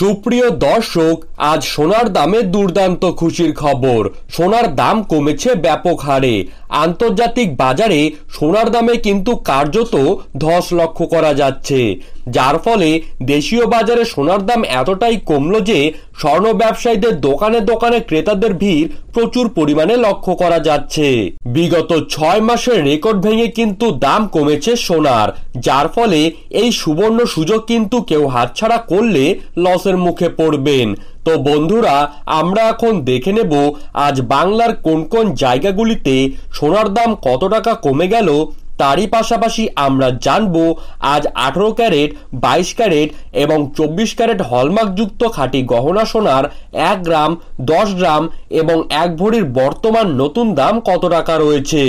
সুপ্রিয় দর্শক আজ সোনার দামে দুর্দান্ত খুশির খবর সোনার দাম কমেছে ব্যাপক হারে আন্তর্জাতিক বাজারে সোনার দামে কিন্তু কার্যত ধস লক্ষ্য করা যাচ্ছে যার ফলে দেশীয় বাজারে সোনার দাম এতটাই কমলো যে স্বর্ণ ব্যবসায়ীদের দোকানে দোকানে ক্রেতাদের ভিড় প্রচুর পরিমাণে লক্ষ্য করা যাচ্ছে বিগত ছয় মাসের রেকর্ড ভেঙে কিন্তু দাম কমেছে সোনার যার ফলে এই সুবর্ণ সুযোগ কিন্তু কেউ হাতছাড়া করলে লসের মুখে পড়বেন তো বন্ধুরা আমরা এখন দেখে নেব আজ বাংলার কোন কোন জায়গাগুলিতে সোনার দাম কত টাকা কমে গেল তারই পাশাপাশি আমরা জানব আজ আঠেরো ক্যারেট বাইশ ক্যারেট এবং চব্বিশ ক্যারেট হলমার্কযুক্ত খাঁটি গহনা সোনার এক গ্রাম দশ গ্রাম এবং এক ভরির বর্তমান নতুন দাম কত টাকা রয়েছে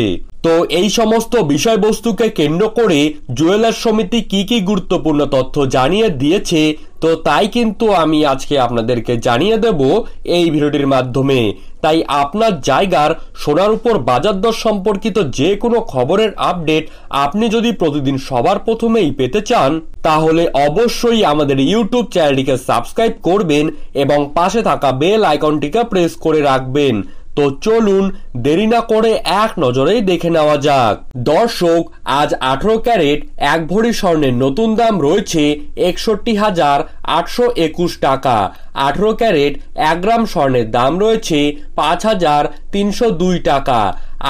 তো এই সমস্ত বিষয়বস্তুকে কেন্দ্র করে জুয়েলার সমিতি কি কি গুরুত্বপূর্ণ তথ্য জানিয়ে দিয়েছে তো তাই কিন্তু আমি আজকে আপনাদেরকে জানিয়ে দেব এই ভিডিওটির মাধ্যমে তাই আপনার জায়গার সোনার উপর বাজার দর সম্পর্কিত যে কোনো খবরের আপডেট আপনি যদি প্রতিদিন সবার প্রথমেই পেতে চান তাহলে অবশ্যই আমাদের ইউটিউব চ্যানেলটিকে সাবস্ক্রাইব করবেন এবং পাশে থাকা বেল আইকনটিকে প্রেস করে রাখবেন তো চলুন দেরি না করে এক নজরেই দেখে নেওয়া যাক দর্শক আজ আঠারো ক্যারেট এক ভরি স্বর্ণের নতুন দাম রয়েছে একষট্টি হাজার আটশো একুশ টাকা আঠেরো ক্যারেট এক গ্রাম স্বর্ণের দাম রয়েছে পাঁচ হাজার তিনশো দুই টাকা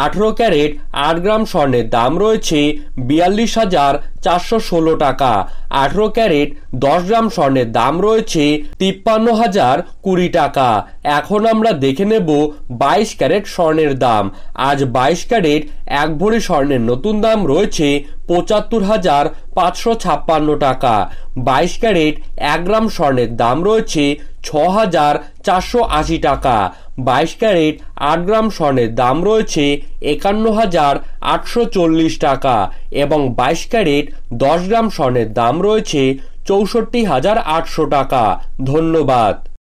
আঠেরো ক্যারেট আট গ্রাম স্বর্ণের দাম রয়েছে বিয়াল্লিশ হাজার চারশো ষোলো টাকা আঠেরো ক্যারেট দশ গ্রাম স্বর্ণের দাম রয়েছে তিপ্পান্ন হাজার কুড়ি টাকা এখন আমরা দেখে নেব বাইশ ক্যারেট স্বর্ণের দাম আজ বাইশ ক্যারেট এক ভরি স্বর্ণের নতুন দাম রয়েছে পঁচাত্তর হাজার পাঁচশো ছাপ্পান্ন টাকা বাইশ ক্যারেট এক গ্রাম স্বর্ণের দাম রয়েছে ছ হাজার চারশো আশি টাকা বাইশ ক্যারেট আট গ্রাম স্বর্ণের দাম রয়েছে একান্ন হাজার আটশো চল্লিশ টাকা এবং বাইশ ক্যারেট দশ গ্রাম স্বর্ণের দাম রয়েছে চৌষট্টি হাজার আটশো টাকা ধন্যবাদ